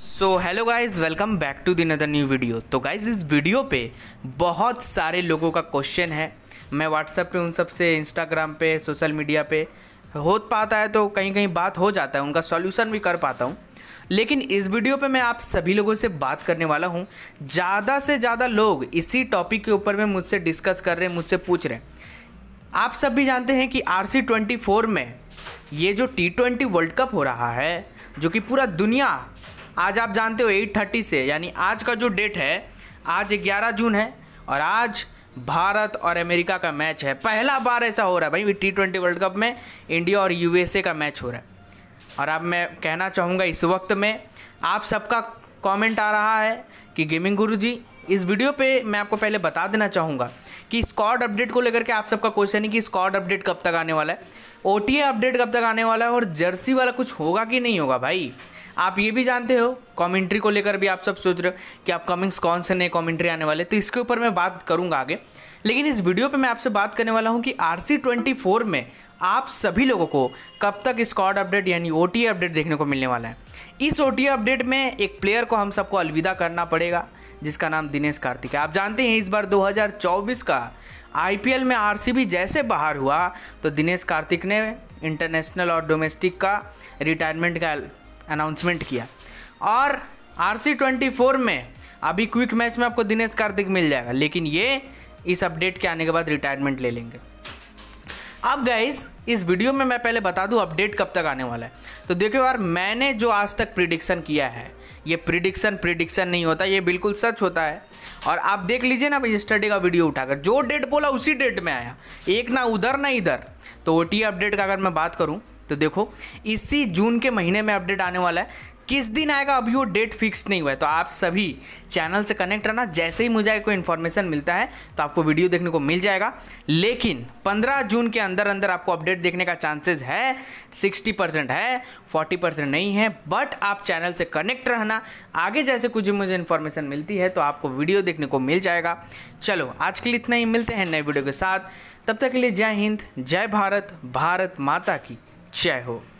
so hello guys welcome back to the other new video तो guys इस video पे बहुत सारे लोगों का क्वेश्चन है मैं व्हाट्सएप पे उन सब से इंस्टाग्राम पे सोशल मीडिया पे हो पाता है तो कहीं कहीं बात हो जाता है उनका सॉल्यूशन भी कर पाता हूँ लेकिन इस वीडियो पे मैं आप सभी लोगों से बात करने वाला हूँ ज़्यादा से ज़्यादा लोग इसी टॉपिक के ऊपर में मुझसे डिस्कस कर रहे हैं मुझसे पूछ रहे हैं आप सब भी जानते हैं कि आर सी ट्वेंटी फोर में ये जो टी ट्वेंटी वर्ल्ड कप हो रहा है जो कि पूरा दुनिया आज आप जानते हो 8:30 से यानी आज का जो डेट है आज 11 जून है और आज भारत और अमेरिका का मैच है पहला बार ऐसा हो रहा है भाई टी ट्वेंटी वर्ल्ड कप में इंडिया और यूएसए का मैच हो रहा है और अब मैं कहना चाहूँगा इस वक्त में आप सबका कमेंट आ रहा है कि गेमिंग गुरु जी इस वीडियो पे मैं आपको पहले बता देना चाहूँगा कि स्कॉड अपडेट को लेकर के आप सबका क्वेश्चन है कि स्कॉड अपडेट कब तक आने वाला है ओ अपडेट कब तक आने वाला है और जर्सी वाला कुछ होगा कि नहीं होगा भाई आप ये भी जानते हो कॉमेंट्री को लेकर भी आप सब सोच रहे हो कि आप कमिंग्स कौन से नए कॉमेंट्री आने वाले तो इसके ऊपर मैं बात करूँगा आगे लेकिन इस वीडियो पे मैं आपसे बात करने वाला हूँ कि आर सी में आप सभी लोगों को कब तक स्कॉड अपडेट यानी ओ अपडेट देखने को मिलने वाला है इस ओ अपडेट में एक प्लेयर को हम सबको अलविदा करना पड़ेगा जिसका नाम दिनेश कार्तिक है आप जानते हैं इस बार 2024 का आईपीएल में आरसीबी जैसे बाहर हुआ तो दिनेश कार्तिक ने इंटरनेशनल और डोमेस्टिक का रिटायरमेंट का अनाउंसमेंट किया और आर सी में अभी क्विक मैच में आपको दिनेश कार्तिक मिल जाएगा लेकिन ये इस अपडेट के आने के बाद रिटायरमेंट ले लेंगे अब गाइज इस वीडियो में मैं पहले बता दूं अपडेट कब तक आने वाला है तो देखो यार मैंने जो आज तक प्रिडिक्शन किया है ये प्रिडिक्शन प्रिडिक्शन नहीं होता ये बिल्कुल सच होता है और आप देख लीजिए ना स्टडी का वीडियो उठाकर जो डेट बोला उसी डेट में आया एक ना उधर ना इधर तो ओ अपडेट का अगर मैं बात करूँ तो देखो इसी जून के महीने में अपडेट आने वाला है किस दिन आएगा अभी वो डेट फिक्स नहीं हुआ है तो आप सभी चैनल से कनेक्ट रहना जैसे ही मुझे कोई इन्फॉर्मेशन मिलता है तो आपको वीडियो देखने को मिल जाएगा लेकिन 15 जून के अंदर अंदर आपको अपडेट देखने का चांसेस है 60 परसेंट है 40 परसेंट नहीं है बट आप चैनल से कनेक्ट रहना आगे जैसे कुछ मुझे इन्फॉर्मेशन मिलती है तो आपको वीडियो देखने को मिल जाएगा चलो आज के लिए इतना ही मिलते हैं नए वीडियो के साथ तब तक के लिए जय हिंद जय भारत भारत माता की जय हो